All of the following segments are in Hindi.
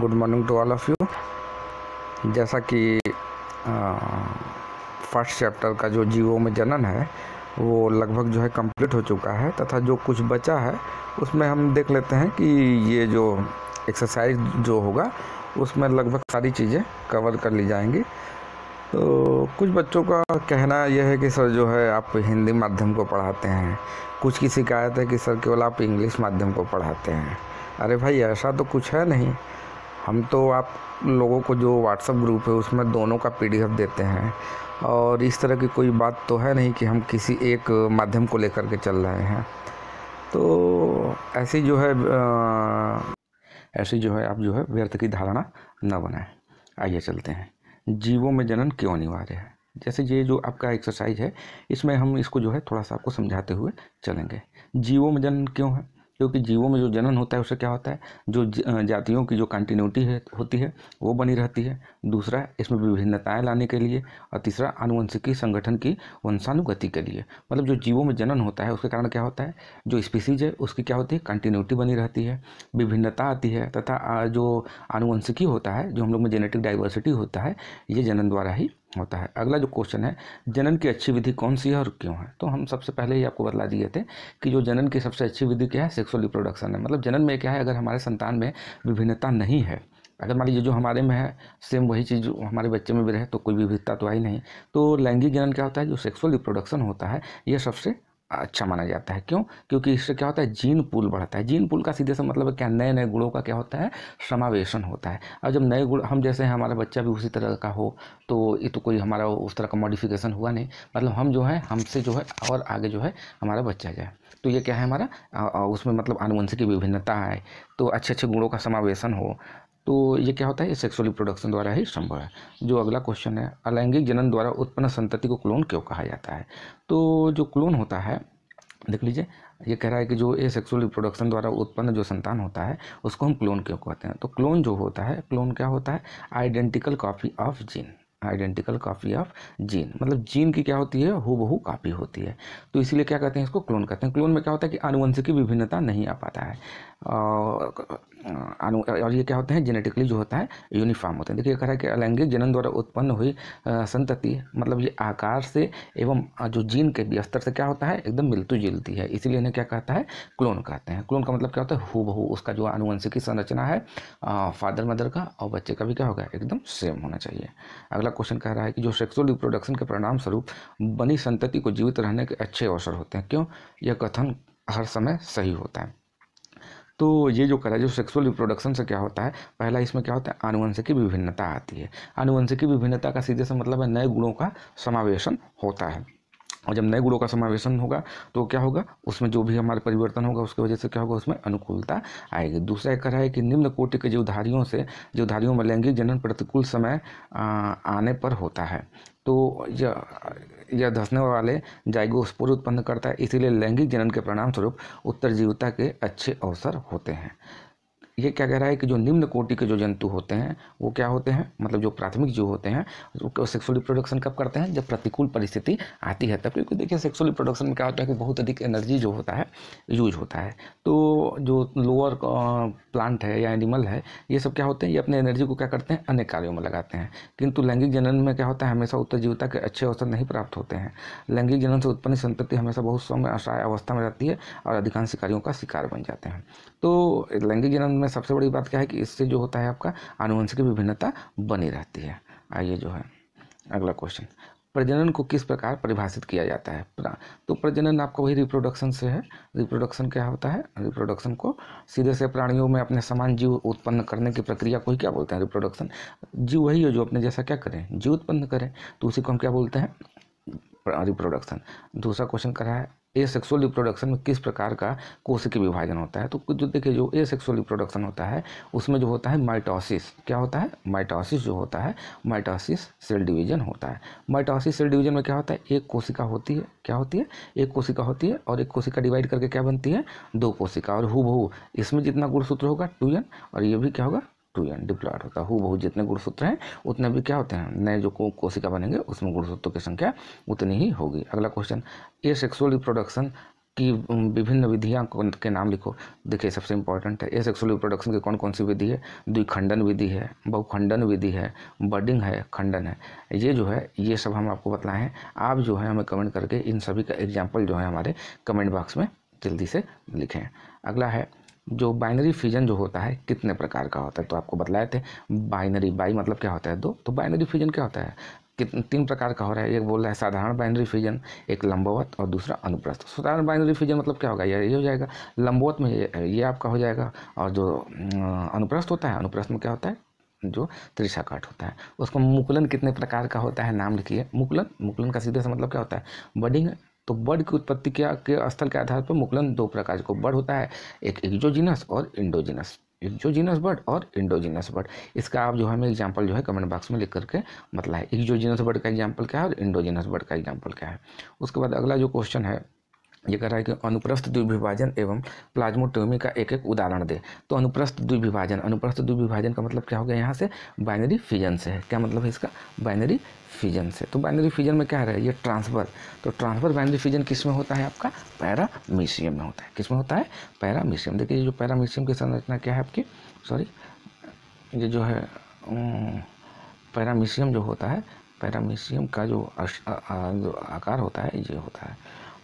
good morning to all of you जैसा कि फर्स्ट चैप्टर का जो जीवो में जनन है वो लगभग जो है कंप्लीट हो चुका है तथा जो कुछ बचा है उसमें हम देख लेते हैं कि ये जो एक्सरसाइज जो होगा उसमें लगभग सारी चीज़ें कवर कर ली जाएंगी तो कुछ बच्चों का कहना यह है कि सर जो है आप हिंदी माध्यम को पढ़ाते हैं कुछ की शिकायत है कि सर केवल आप इंग्लिश माध्यम को पढ़ाते हैं अरे भाई ऐसा तो कुछ है नहीं हम तो आप लोगों को जो व्हाट्सअप ग्रुप है उसमें दोनों का पी देते हैं और इस तरह की कोई बात तो है नहीं कि हम किसी एक माध्यम को लेकर के चल रहे हैं तो ऐसी जो है ऐसी जो है आप जो है व्यर्थ की धारणा न बनाएं आइए चलते हैं जीवों में जनन क्यों अनिवार्य है जैसे ये जो आपका एक्सरसाइज है इसमें हम इसको जो है थोड़ा सा आपको समझाते हुए चलेंगे जीवों में जनन क्यों है क्योंकि जीवों में जो जनन होता है उससे क्या होता है जो जातियों की जो कंटिन्यूटी है होती है वो बनी रहती है दूसरा इसमें विभिन्नताएं लाने के लिए और तीसरा आनुवंशिकी संगठन की वंशानुगति के लिए मतलब जो जीवों में जनन होता है उसके कारण क्या होता है जो स्पीसीज है उसकी क्या होती है कंटिन्यूटी बनी रहती है विभिन्नता आती है तथा जो आनुवंशिकी होता है जो हम लोग में जेनेटिक डाइवर्सिटी होता है ये जनन द्वारा ही होता है अगला जो क्वेश्चन है जनन की अच्छी विधि कौन सी है और क्यों है तो हम सबसे पहले ही आपको बतला दिए थे कि जो जनन की सबसे अच्छी विधि क्या है सेक्सुअल रिप्रोडक्शन है मतलब जनन में क्या है अगर हमारे संतान में विभिन्नता नहीं है अगर मान लीजिए जो हमारे में है सेम वही चीज़ हमारे बच्चे में भी रहे तो कोई विविधता तो आई नहीं तो लैंगिक जनन क्या होता है जो सेक्सुअल रिप्रोडक्शन होता है ये सबसे अच्छा माना जाता है क्यों क्योंकि इससे क्या होता है जीन पुल बढ़ता है जीन पुल का सीधे से मतलब क्या नए नए गुणों का क्या होता है समावेशन होता है और जब नए गुण हम जैसे हमारा बच्चा भी उसी तरह का हो तो ये तो कोई हमारा उस तरह का मॉडिफिकेशन हुआ नहीं मतलब हम जो है हमसे जो है और आगे जो है हमारा बच्चा जाए तो ये क्या है हमारा उसमें मतलब आनुवंशिक विभिन्नता है तो अच्छे अच्छे गुणों का समावेशन हो तो ये क्या होता है सेक्सुअल रिप्रोडक्शन द्वारा ही संभव है जो अगला क्वेश्चन है अलैंगिक जनन द्वारा उत्पन्न संतति को क्लोन क्यों कहा जाता है तो जो क्लोन होता है देख लीजिए ये कह रहा है कि जो ए सेक्सुअल रिप्रोडक्शन द्वारा उत्पन्न जो संतान होता है उसको हम क्लोन क्यों कहते हैं तो क्लोन जो होता है क्लोन क्या होता है identical copy of gene identical copy of gene मतलब जीन की क्या होती है हूबहू कॉपी होती है तो इसीलिए क्या कहते हैं इसको क्लोन कहते हैं क्लोन में क्या होता है कि आनुवंशिकी विभिन्नता नहीं आ पाता है अनु और ये क्या होते हैं जेनेटिकली जो होता है यूनिफॉर्म होते हैं देखिए कह रहा है कि अलैंगिक जनन द्वारा उत्पन्न हुई संतति मतलब ये आकार से एवं जो जीन के भी स्तर से क्या होता है एकदम मिलती जुलती है इसीलिए इन्हें क्या कहता है क्लोन कहते हैं क्लोन का मतलब क्या होता है हु उसका जो आनुवंशिकी संरचना है फादर मदर का और बच्चे का भी क्या होगा एकदम सेम होना चाहिए अगला क्वेश्चन कह रहा है कि जो सेक्सुअल रिप्रोडक्शन के परिणाम स्वरूप बनी संतति को जीवित रहने के अच्छे अवसर होते हैं क्यों यह कथन हर समय सही होता है तो ये जो करा जो सेक्सुअल रिप्रोडक्शन से क्या होता है पहला इसमें क्या होता है आनुवंशिकी विभिन्नता आती है आनुवंशिकी विभिन्नता का सीधे से मतलब है नए गुणों का समावेशन होता है और जब नए गुणों का समावेशन होगा तो क्या होगा उसमें जो भी हमारे परिवर्तन होगा उसकी वजह से क्या होगा उसमें अनुकूलता आएगी दूसरा एक है कि निम्न कोटि के जीवधारियों से जीवधारियों में लैंगिक जनन प्रतिकूल समय आने पर होता है तो यह धसने धंसने वाले स्पोर उत्पन्न करता है इसीलिए लैंगिक जनन के परिणाम स्वरूप उत्तरजीविता के अच्छे अवसर होते हैं ये क्या कह रहा है कि जो निम्न कोटि के जो जंतु होते हैं वो क्या होते हैं मतलब जो प्राथमिक जीव होते हैं वो सेक्सुअल रिप्रोडक्शन कब करते हैं जब प्रतिकूल परिस्थिति आती है तब क्योंकि देखिए सेक्सुअल रिप्रोडक्शन में क्या होता है कि बहुत अधिक एनर्जी जो होता है यूज होता है तो जो लोअर प्लांट है या एनिमल है ये सब क्या होते हैं ये अपने एनर्जी को क्या करते हैं अनेक कार्यों में लगाते हैं किंतु लैंगिक जनन में क्या होता है हमेशा उत्तर जीवता के अच्छे अवसर नहीं प्राप्त होते हैं लैंगिक जनन से उत्पन्न संपत्ति हमेशा बहुत समय असहाय अवस्था में रहती है और अधिकांश कार्यों का शिकार बन जाते हैं तो लैंगिक जनन में में सबसे बड़ी बात क्या है कि इससे जो होता है आपका आनुवंशिक विभिन्नता बनी रहती है आइए जो है अगला क्वेश्चन प्रजनन को किस प्रकार परिभाषित किया जाता है तो प्रजनन आपका वही रिप्रोडक्शन से है रिप्रोडक्शन क्या होता है रिप्रोडक्शन को सीधे से प्राणियों में अपने समान जीव उत्पन्न करने की प्रक्रिया को ही क्या बोलते हैं रिप्रोडक्शन जीव वही है जो अपने जैसा क्या करें जीव उत्पन्न करें तो उसी को हम क्या बोलते हैं रिप्रोडक्शन दूसरा क्वेश्चन करा है ए सेक्सुअल रिप्रोडक्शन में किस प्रकार का कोशिकीय विभाजन होता है तो जो देखिए जो ए सेक्सुअल रिप्रोडक्शन होता है उसमें जो होता है माइटोसिस क्या होता है माइटोसिस जो होता है माइटोसिस सेल डिवीजन होता है माइटोसिस सेल डिवीजन में क्या होता है एक कोशिका होती है क्या होती है एक कोशिका होती है और एक कोशिका डिवाइड करके क्या बनती है दो कोशिका और हु इसमें जितना गुणसूत्र होगा टू और ये भी क्या होगा टू एन डिप्लॉयड होता है हु जितने गुणसूत्र हैं उतने भी क्या होते हैं नए जो कोशिका बनेंगे उसमें गुणसूत्रों की संख्या उतनी ही होगी अगला क्वेश्चन ए सेक्सुअल रिप्रोडक्शन की विभिन्न विधियाँ के नाम लिखो देखिए सबसे इंपॉर्टेंट है ए सेक्सुअल रिप्रोडक्शन की कौन कौन सी विधि है द्विखंडन विधि है बहुखंडन विधि है बर्डिंग है खंडन है ये जो है ये सब हम आपको बतलाए हैं आप जो है हमें कमेंट करके इन सभी का एग्जाम्पल जो है हमारे कमेंट बॉक्स में जल्दी से लिखें अगला है जो बाइनरी फ्यूजन जो होता है कितने प्रकार का होता है तो आपको बतलाए थे बाइनरी बाई मतलब क्या होता है दो तो बाइनरी फ्यूजन क्या होता है कितने तीन प्रकार का हो रहा है एक बोल रहा है साधारण बाइनरी फ्यूजन एक लंबवत और दूसरा अनुप्रस्थ साधारण बाइनरी फ्यूजन मतलब क्या होगा ये ये हो जाएगा लंबवत में ये, आपका हो जाएगा और जो अं, अनुप्रस्थ होता है अनुप्रस्थ में क्या होता है जो त्रिशाकाट होता है उसको मुकुलन कितने प्रकार का होता है नाम लिखिए मुकुलन मुकुलन का सीधे से मतलब क्या होता है बडिंग तो बर्ड की उत्पत्ति क्या के स्थल के आधार पर मुकलन दो प्रकार को बर्ड होता है एक एक्जोजिनस और इंडोजिनस एक्जोजिनस बर्ड और इंडोजिनस बर्ड इसका आप जो है हमें एग्जाम्पल जो है कमेंट बॉक्स में लिख करके मतलब है एक्जोजिनस बर्ड का एग्जाम्पल क्या है और इंडोजिनस बर्ड का एग्जाम्पल क्या है उसके बाद अगला जो क्वेश्चन है ये कह रहा है कि अनुप्रस्थ द्विविभाजन एवं प्लाज्मोटोमी का एक एक उदाहरण दे तो अनुप्रस्थ द्विविभाजन अनुप्रस्थ द्विविभाजन का मतलब क्या हो गया यहाँ से बाइनरी फिजन से है क्या मतलब है इसका बाइनरी फिजन से तो बाइनरी फिजन में क्या है ये ट्रांसफर तो ट्रांसफर बाइनरी फिजन किस में होता है आपका पैरामीशियम में होता है किस में होता है पैरामीशियम देखिए जो पैरामीशियम की संरचना क्या है आपकी सॉरी ये जो है पैरामीशियम जो होता है पैरामीशियम का जो आकार होता है ये होता है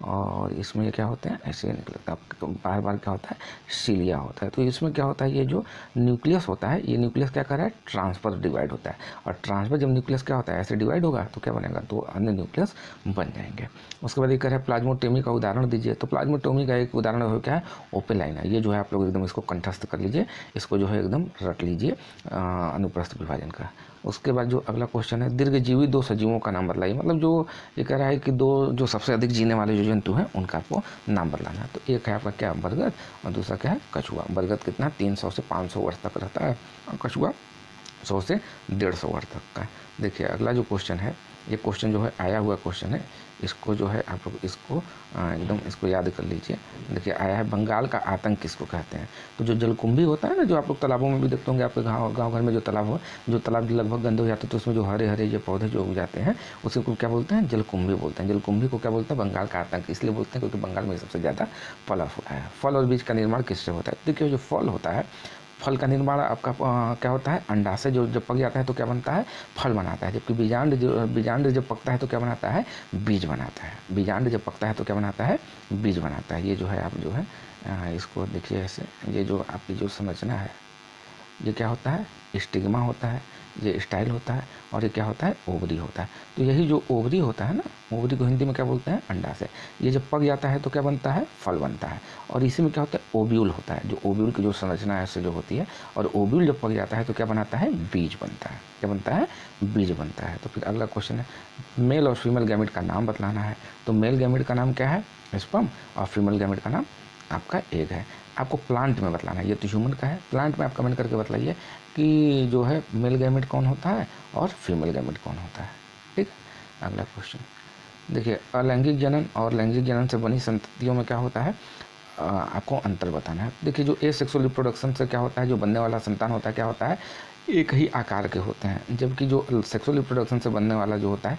और इसमें क्या होते हैं ऐसे निकलता तो बार बार क्या होता है सीलिया होता है तो इसमें क्या होता है ये जो न्यूक्लियस होता है ये न्यूक्लियस क्या कर रहा है ट्रांसफर डिवाइड होता है और ट्रांसफर जब न्यूक्लियस क्या होता है ऐसे डिवाइड होगा तो क्या बनेगा तो अन्य न्यूक्लियस बन जाएंगे उसके बाद ये कह रहे हैं प्लाज्मोटोमी का उदाहरण दीजिए तो प्लाज्मोटोमी का एक उदाहरण हो क्या है ओपे लाइन है ये जो है आप लोग एकदम इसको कंठस्थ कर लीजिए इसको जो है एकदम रख लीजिए अनुप्रस्थ विभाजन का उसके बाद जो अगला क्वेश्चन है दीर्घजीवी दो सजीवों का नाम बदलाइए मतलब जो ये कह रहा है कि दो जो सबसे अधिक जीने वाले जो जंतु हैं उनका आपको नाम बदलाना है तो एक है आपका क्या बरगद और दूसरा क्या है कछुआ बरगद कितना तीन सौ से पाँच सौ वर्ष तक रहता है और कछुआ सौ से डेढ़ सौ वाट तक का है देखिए अगला जो क्वेश्चन है ये क्वेश्चन जो है आया हुआ क्वेश्चन है इसको जो है आप लोग इसको एकदम इसको याद कर लीजिए देखिए आया है बंगाल का आतंक किसको कहते हैं तो जो जलकुंभी होता है ना जो आप लोग तालाबों में भी देखते होंगे आपके गाँव गाँव घर में जो तालाब हो जो तालाब लगभग गंदे हो जाते हैं तो उसमें जो हरे हरे जो पौधे जो उग जाते हैं उसे क्या बोलते हैं जलकुंभी बोलते हैं जलकुंभी को क्या बोलते हैं बंगाल का आतंक इसलिए बोलते हैं क्योंकि बंगाल में सबसे ज़्यादा फल हुआ है फल और बीज का निर्माण किससे होता है देखिए जो फल होता है फल का निर्माण आपका क्या होता है अंडा से जो जब पक जाता है तो क्या बनता है फल बनाता है जबकि बीजांड जो बीजांड जब पकता है तो क्या बनाता है बीज बनाता है बीजांड जब पकता है तो क्या बनाता है बीज बनाता है ये जो है आप जो है इसको देखिए ऐसे ये जो आपकी जो संरचना है ये क्या होता है स्टिग्मा होता है ये स्टाइल होता है और ये क्या होता है ओवरी होता है तो यही जो ओवरी होता है ना ओवरी को हिंदी में क्या बोलते हैं अंडा से ये जब पक जाता है तो क्या बनता है फल बनता है और इसी में क्या होता है ओब्यूल होता है जो ओब्यूल की जो संरचना है उससे जो होती है और ओब्यूल जब पक जाता है तो क्या बनाता है बीज बनता है क्या बनता है बीज बनता है तो फिर अगला क्वेश्चन है मेल और फीमेल गैमिट का नाम बतलाना है तो मेल गैमिट का नाम क्या है स्पम और फीमेल गैमिट का नाम आपका एग है आपको प्लांट में बतलाना है ये तो ह्यूमन का है प्लांट में आप कमेंट करके बतलाइए कि जो है मेल गैमेट कौन होता है और फीमेल गैमेट कौन होता है ठीक अगला क्वेश्चन देखिए अलैंगिक जनन और लैंगिक जनन से बनी संतियों में क्या होता है आ, आपको अंतर बताना है देखिए जो ए सेक्सुअल रिप्रोडक्शन से क्या होता है जो बनने वाला संतान होता है क्या होता है एक ही आकार के होते हैं जबकि जो सेक्सुअल रिप्रोडक्शन से बनने वाला जो होता है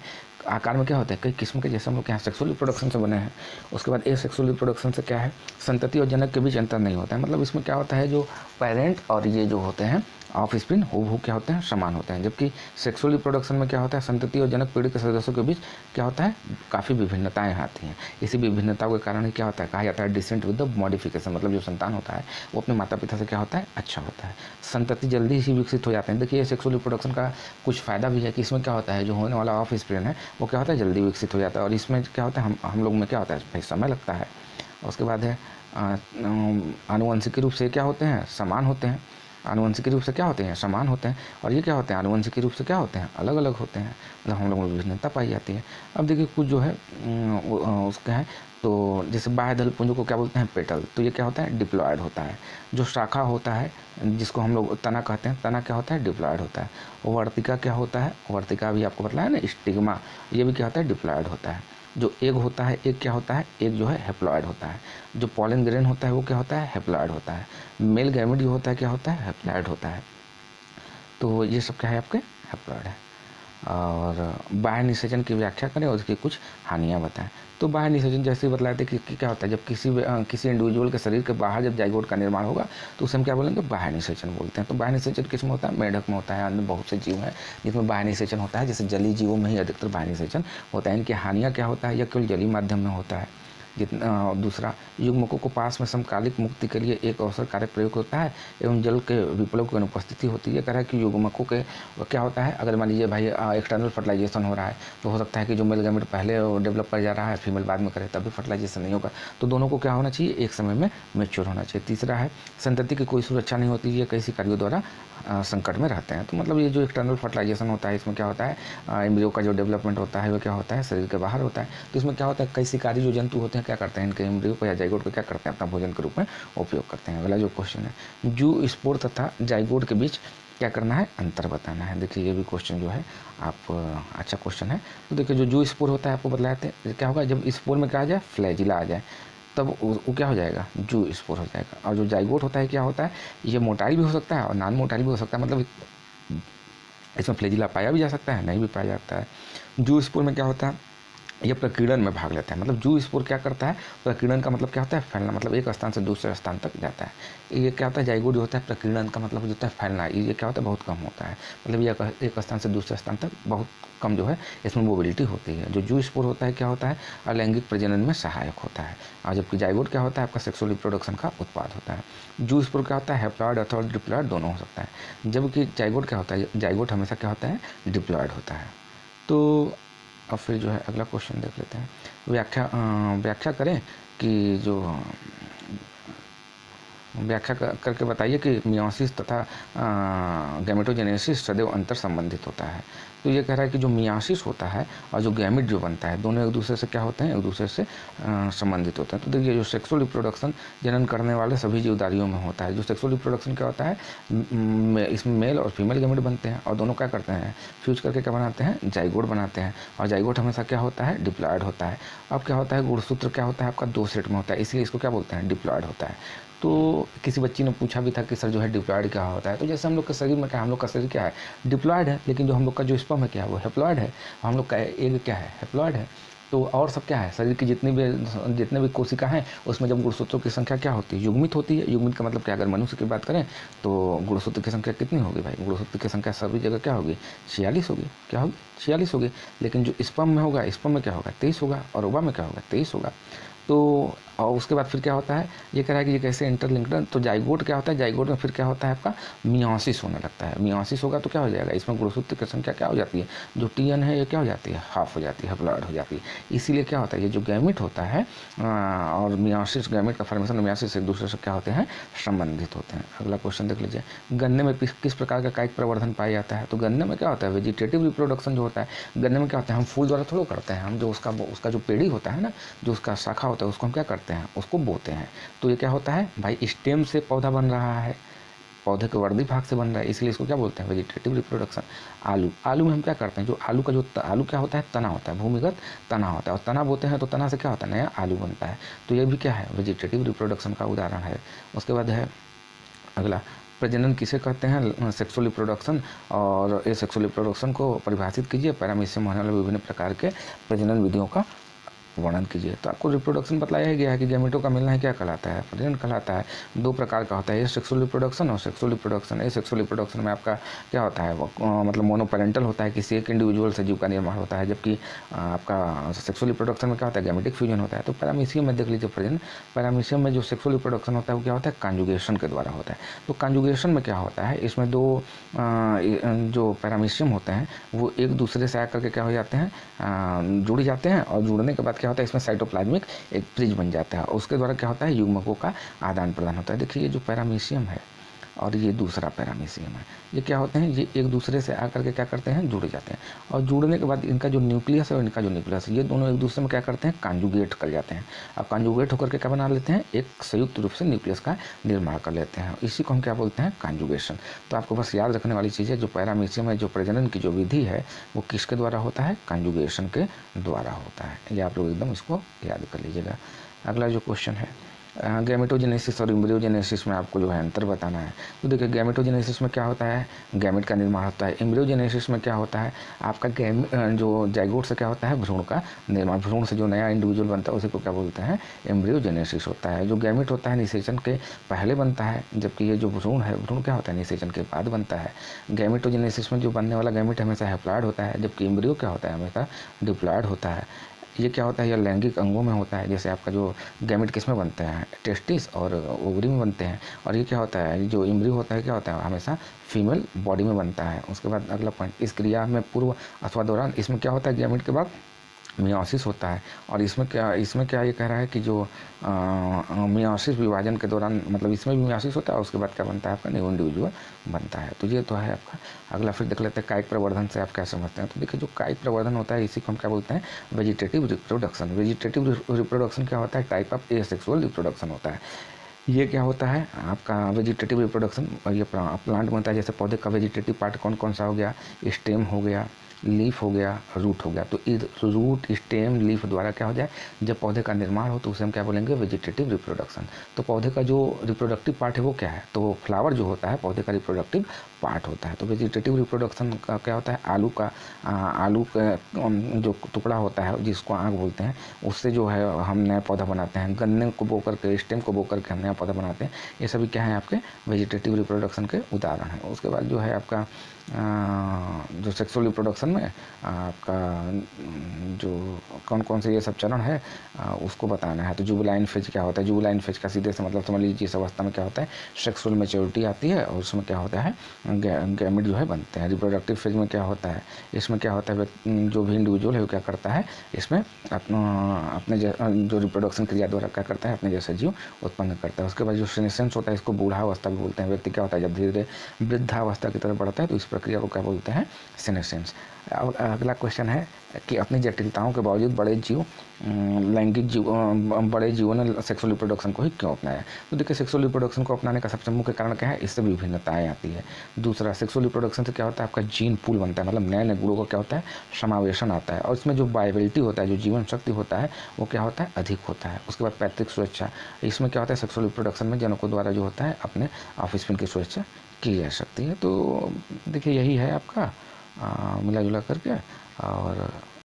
आकार में क्या होता है कई किस्म के जैसे हम लोग के यहाँ सेक्सुअल रिप्रोडक्शन से बने हैं उसके बाद ए सेक्सुअल रिप्रोडक्शन से क्या है संतति और जनक के बीच अंतर नहीं होता है मतलब इसमें क्या होता है जो पेरेंट और ये जो होते हैं ऑफ स्प्रिन हो भू क्या होते हैं समान होते हैं जबकि सेक्सुअल रिप्रोडक्शन में क्या होता है संतति और जनक पीढ़ी के सदस्यों के बीच क्या होता है काफ़ी विभिन्नताएँ आती हैं इसी विभिन्नताओं के कारण क्या होता है कहा जाता है डिसेंट विद द मॉडिफिकेशन मतलब जो संतान होता है वो अपने माता पिता से क्या होता है अच्छा होता है संतति जल्दी ही विकसित हो जाते हैं देखिए सेक्सुअल रिप्रोडक्शन का कुछ फ़ायदा भी है कि इसमें क्या होता है जो होने वाला ऑफ स्प्रिन है वो क्या होता है जल्दी विकसित हो जाता है और इसमें क्या होता है हम हम लोग में क्या होता है भाई समय लगता है उसके बाद है आनुवंशिक रूप से क्या होते हैं समान होते हैं आनुवंशिक रूप से क्या होते हैं समान होते हैं और ये क्या होते हैं आनुवंशिक रूप से क्या होते हैं अलग अलग होते हैं मतलब हम लोगों में विभिन्नता पाई जाती है अब देखिए कुछ जो है उसके हैं तो जैसे दल पुंज को क्या बोलते हैं पेटल तो ये क्या होता है डिप्लॉयड होता है जो शाखा होता है जिसको हम लोग तना कहते हैं तना क्या होता है डिप्लॉयड होता है वर्तिका क्या होता है वर्तिका भी आपको बताया ना स्टिग्मा ये भी क्या होता है डिप्लॉयड होता है जो एग होता है एग क्या होता है एग जो है हेप्लॉयड होता है जो पॉलन ग्रेन होता है वो क्या होता है हेप्लॉयड होता है मेल गैमेट जो होता है क्या होता है हेप्लॉयड होता है तो ये सब क्या है आपके हेप्लॉयड है और बाह्य निषेचन की व्याख्या करें और उसकी कुछ हानियाँ बताएं तो बाहर निषेचन जैसे बताए थे कि, कि क्या होता है जब किसी किसी इंडिविजुअल के शरीर के बाहर जब जाइगोट का निर्माण होगा तो उसे हम क्या बोलेंगे बाहर निषेचन बोलते हैं तो बाहर निषेचन किस में होता है मेढक में होता है अन्य बहुत से जीव हैं जिसमें बाहर निषेचन होता है जैसे जली जीवों में ही अधिकतर बाहर निषेचन होता है इनकी हानियाँ क्या होता है या केवल जली माध्यम में होता है जितना दूसरा युग्मकों को पास में समकालिक मुक्ति के लिए एक अवसर कार्य प्रयोग होता है एवं जल के विप्लव की अनुपस्थिति होती है कह रहा है कि युग्मकों के क्या होता है अगर मान लीजिए भाई एक्सटर्नल फर्टिलाइजेशन हो रहा है तो हो सकता है कि जो मेल गैमेट पहले डेवलप कर जा रहा है फीमेल बाद में करे तभी फर्टिलाइजेशन नहीं होगा तो दोनों को क्या होना चाहिए एक समय में मेच्योर होना चाहिए तीसरा है संतति की कोई सुरक्षा नहीं होती है कई शिकारियों द्वारा संकट में रहते हैं तो मतलब ये जो एक्सटर्नल फर्टिलाइजेशन होता है इसमें क्या होता है एम्ब्रियो का जो डेवलपमेंट होता है वो क्या होता है शरीर के बाहर होता है तो इसमें क्या होता है कई शिकारी जो जंतु होते हैं क्या करते हैं इनके एम्ब्रियो को या जाइगोड को क्या करते हैं अपना भोजन के रूप में उपयोग करते हैं अगला जो क्वेश्चन है जू स्पोर तथा जाइगोड के बीच क्या करना है अंतर बताना है देखिए ये भी क्वेश्चन जो है आप अच्छा क्वेश्चन है तो देखिए जो जू स्पोर होता है आपको बतलाते हैं क्या होगा जब स्पोर में क्या आ जाए फ्लैजिला आ जाए तब वो क्या हो जाएगा जू स्पोर हो जाएगा और जो जाइगोड होता है क्या होता है ये मोटाइल भी हो सकता है और नॉन मोटाइल भी हो सकता है मतलब इसमें फ्लेजिला पाया भी जा सकता है नहीं भी पाया जाता है जू स्पोर में क्या होता है ये प्रकीर्णन में भाग लेते हैं मतलब जू स्पोर क्या करता है प्रकीर्णन का मतलब क्या होता है फैलना मतलब एक स्थान से दूसरे स्थान तक जाता है ये क्या होता है जाइगोट जो होता है प्रकीर्णन का मतलब जो होता है फैलना ये क्या होता है बहुत कम होता है मतलब ये एक स्थान से दूसरे स्थान तक बहुत कम जो है इसमें मोबिलिटी होती है जो जू स्पोर होता है क्या होता है अलैंगिक प्रजनन में सहायक होता है और जबकि जाइगोड क्या होता है आपका सेक्सुअल रिप्रोडक्शन का उत्पाद होता है जू स्पोर क्या होता है हेप्लॉयड अथवा डिप्लॉयड दोनों हो सकता है जबकि जाइगोड क्या होता है जाइगोड हमेशा क्या होता है डिप्लॉयड होता है तो अब फिर जो है अगला क्वेश्चन देख लेते हैं व्याख्या व्याख्या करें कि जो व्याख्या करके बताइए कि मियासिस तथा गैमेटोजेनेसिस सदैव अंतर संबंधित होता है तो ये कह रहा है कि जो मियासिस होता है और जो गैमिट जो बनता है दोनों एक दूसरे से क्या होते हैं एक दूसरे से संबंधित होते हैं तो देखिए जो सेक्सुअल रिप्रोडक्शन जनन करने वाले सभी जीवदारियों में होता है जो सेक्सुअल रिप्रोडक्शन क्या होता है इसमें मेल और फीमेल गैमिट बनते हैं और दोनों क्या करते हैं फ्यूज करके क्या बनाते हैं जाइगोड बनाते हैं और जाइगोड हमेशा क्या होता है डिप्लॉयड होता है अब क्या होता है गुड़सूत्र क्या होता है आपका दो सेट में होता है इसलिए इसको क्या बोलते हैं डिप्लॉयड होता है तो किसी बच्ची ने पूछा भी था कि सर जो है डिप्लॉयड क्या होता है तो जैसे हम लोग के शरीर में क्या हम लोग का शरीर क्या है डिप्लॉयड है लेकिन जो हम लोग का जो स्पम है क्या है वो हेप्लॉयड है तो हम लोग का एग क्या है हेप्लॉयड है तो और सब क्या है शरीर की जितनी भी जितने भी कोशिका हैं उसमें जब गुणसूत्रों की संख्या क्या होती है युग्मित होती है युग्मित का मतलब क्या अगर मनुष्य की बात करें तो गुणसूत्र की संख्या कितनी होगी भाई गुणसूत्र की संख्या सभी जगह क्या होगी छियालीस होगी क्या होगी छियालीस होगी लेकिन जो स्पम में होगा स्पम में क्या होगा तेईस होगा और ओबा में क्या होगा तेईस होगा तो और उसके बाद फिर क्या होता है ये कह रहा है कि ये कैसे इंटरलिंक्ड तो जाइगोट क्या होता है जाइगोट में फिर क्या होता है आपका मियोसिस होने लगता है मियोसिस होगा तो क्या हो जाएगा इसमें गुणसूत्र की संख्या क्या हो जाती है जो टी एन है ये क्या हो जाती है हाफ हो जाती है ब्लड हो जाती है इसीलिए क्या होता है ये जो गैमिट होता है और मियोसिस गैमिट का फॉर्मेशन मियोसिस एक दूसरे से क्या होते हैं संबंधित होते हैं अगला क्वेश्चन देख लीजिए गन्ने में किस प्रकार का कायिक प्रवर्धन पाया जाता है तो गन्ने में क्या होता है वेजिटेटिव रिप्रोडक्शन जो होता है गन्ने में क्या होता है हम फूल द्वारा थोड़ा करते हैं हम जो उसका उसका जो पेड़ी होता है ना जो उसका शाखा होता है उसको हम क्या करते हैं उसको बोते हैं तो ये क्या होता है भाई स्टेम से पौधा बन रहा है पौधे के वर्दी भाग से बन रहा है इसलिए इसको क्या बोलते हैं वेजिटेटिव रिप्रोडक्शन आलू आलू में हम क्या करते हैं जो आलू का जो आलू क्या होता है तना होता है भूमिगत तना होता है और तना बोते हैं तो तना से क्या होता है नया आलू बनता है तो ये भी क्या है वेजिटेटिव रिप्रोडक्शन का उदाहरण है उसके बाद है अगला प्रजनन किसे कहते हैं सेक्सुअल रिप्रोडक्शन और ये सेक्सुअल रिप्रोडक्शन को परिभाषित कीजिए पैरामिशियम होने वाले विभिन्न प्रकार के प्रजनन विधियों का वर्णन कीजिए तो आपको रिप्रोडक्शन बताया ही गया है कि जेमेटो का मिलना है क्या कहलाता है प्रजनन कहलाता है दो प्रकार का होता है ए सेक्सुअल रिप्रोडक्शन और sexual reproduction asexual reproduction में आपका क्या होता है मतलब मोनोपेरेंटल होता है किसी एक इंडिविजुअल से जीव का निर्माण होता है जबकि आपका सेक्सुअल रिप्रोडक्शन में क्या होता है गैमेटिक फ्यूजन होता है तो पैरामिशियम में देख लीजिए प्रजन पैरामिशियम में जो सेक्सुअल रिप्रोडक्शन होता है वो क्या होता है कॉन्जुगेशन के द्वारा होता है तो कॉन्जुगेशन में क्या होता है इसमें दो जो पैरामिशियम होते हैं वो एक दूसरे से आ करके क्या हो जाते हैं जुड़ जाते हैं और जुड़ने के बाद क्या होता है इसमें साइटोप्लाज्मिक एक फ्रिज बन जाता है उसके द्वारा क्या होता है युग्मकों का आदान प्रदान होता है देखिए ये जो पैरामीशियम है और ये दूसरा पैरामीसियम है ये क्या होते हैं ये एक दूसरे से आकर के क्या करते हैं जुड़ जाते हैं और जुड़ने के बाद इनका जो न्यूक्लियस है और इनका जो न्यूक्लियस है ये दोनों एक दूसरे में क्या करते हैं कांजुगेट कर जाते हैं अब कांजुगेट होकर के क्या बना लेते हैं एक संयुक्त रूप से न्यूक्लियस का निर्माण कर लेते हैं इसी को हम क्या बोलते हैं कांजुगेशन तो आपको बस याद रखने वाली चीज़ है जो पैरामीसियम है जो प्रजनन की जो विधि है वो किसके द्वारा होता है कांजुगेशन के द्वारा होता है ये आप लोग एकदम इसको याद कर लीजिएगा अगला जो क्वेश्चन है गैमेटोजेनेसिस हाँ, और इम्ब्रियोजेनेसिस में आपको जो है अंतर बताना है तो देखिए गैमेटोजेनेसिस में क्या होता है गैमेट का निर्माण होता है इम्ब्रियोजेनेसिस में क्या होता है आपका गैम जो जैगोट से क्या होता है भ्रूण का निर्माण भ्रूण से जो नया इंडिविजुअल बनता है उसी को क्या बोलते हैं इम्ब्रियोजेनेसिस होता है जो गैमेट होता है निषेचन के पहले बनता है जबकि ये जो भ्रूण है भ्रूण क्या होता है निषेचन के बाद बनता है गैमेटोजेनेसिस में जो बनने वाला गैमेट हमेशा हेप्लाइड होता है जबकि इम्ब्रियो क्या होता है हमेशा डिप्लॉयड होता है ये क्या होता है यह लैंगिक अंगों में होता है जैसे आपका जो गैमिट किस में बनते हैं टेस्टिस और ओवरी में बनते हैं और ये क्या होता है जो इमरी होता है क्या होता है हमेशा फीमेल बॉडी में बनता है उसके बाद अगला पॉइंट इस क्रिया में पूर्व अथवा दौरान इसमें क्या होता है गैमिट के बाद मियासिस होता है और इसमें क्या इसमें क्या ये कह रहा है कि जो मियासिस विभाजन के दौरान मतलब इसमें भी मियोसिस होता है उसके बाद क्या बनता है आपका न्यू इंडिविजुअल बनता है तो ये तो है आपका अगला फिर देख लेते हैं कायिक प्रवर्धन से आप क्या समझते हैं तो देखिए जो कायिक प्रवर्धन होता है इसी को हम क्या बोलते हैं वेजिटेटिव रिप्रोडक्शन वेजिटेटिव रिप्रोडक्शन क्या होता है type of asexual reproduction होता है ये क्या होता है आपका वेजिटेटिव रिप्रोडक्शन ये प्लांट बनता है जैसे पौधे का वेजिटेटिव पार्ट कौन कौन सा हो गया स्टेम हो गया लीफ हो गया रूट हो गया तो, तो रूट स्टेम लीफ द्वारा क्या हो जाए जब पौधे का निर्माण हो तो उसे हम क्या बोलेंगे वेजिटेटिव रिप्रोडक्शन तो पौधे का जो रिप्रोडक्टिव पार्ट है वो क्या है तो फ्लावर जो होता है पौधे का रिप्रोडक्टिव पार्ट होता है तो वेजिटेटिव रिप्रोडक्शन का क्या होता है आलू का आ, आलू का जो टुकड़ा होता है जिसको आँख बोलते हैं उससे जो है हम नया पौधा बनाते हैं गन्ने को बो करके स्टेम को बो करके हम नया पौधा बनाते हैं ये सभी क्या है आपके वेजिटेटिव रिप्रोडक्शन के उदाहरण हैं उसके बाद जो है आपका जो सेक्सुअल रिप्रोडक्शन में आपका जो कौन कौन से ये सब चरण है उसको बताना है तो जुबलाइन फेज क्या होता है जुबलाइन फेज का सीधे से मतलब समझ लीजिए इस अवस्था में क्या होता है सेक्सुअल मेच्योरिटी आती है और उसमें क्या होता है गैमिट जो है बनते हैं रिप्रोडक्टिव फेज में क्या होता है इसमें क्या होता है जो भी इंडिविजुअल है वो क्या करता है इसमें अपना अपने जो रिप्रोडक्शन क्रिया द्वारा क्या करता है अपने जैसे जीव उत्पन्न करता है उसके बाद जो सीनेसेंस होता है इसको बूढ़ा अवस्था भी बोलते हैं व्यक्ति क्या होता है जब धीरे धीरे वृद्धावस्था की तरफ बढ़ता है तो इस प्रक्रिया को क्या बोलते हैं सिनेसेंस Uh, अगला क्वेश्चन है कि अपनी जटिलताओं के बावजूद बड़े जीव लैंगिक जीव बड़े जीवों ने सेक्सुअल रिप्रोडक्शन को ही क्यों अपनाया तो देखिए सेक्सुअल रिप्रोडक्शन को अपनाने का सबसे मुख्य कारण क्या है इससे विभिन्नताएँ आती है दूसरा सेक्सुअल रिप्रोडक्शन से क्या होता है आपका जीन पूल बनता है मतलब नए नए गुणों का क्या होता है समावेशन आता है और इसमें जो बायबिलिटी होता है जो जीवन शक्ति होता है वो क्या होता है अधिक होता है उसके बाद पैतृक सुरक्षा इसमें क्या होता है सेक्सुअल रिप्रोडक्शन में जनकों द्वारा जो होता है अपने ऑफिस की सुरक्षा की जा सकती है तो देखिए यही है आपका मिला जुला करके और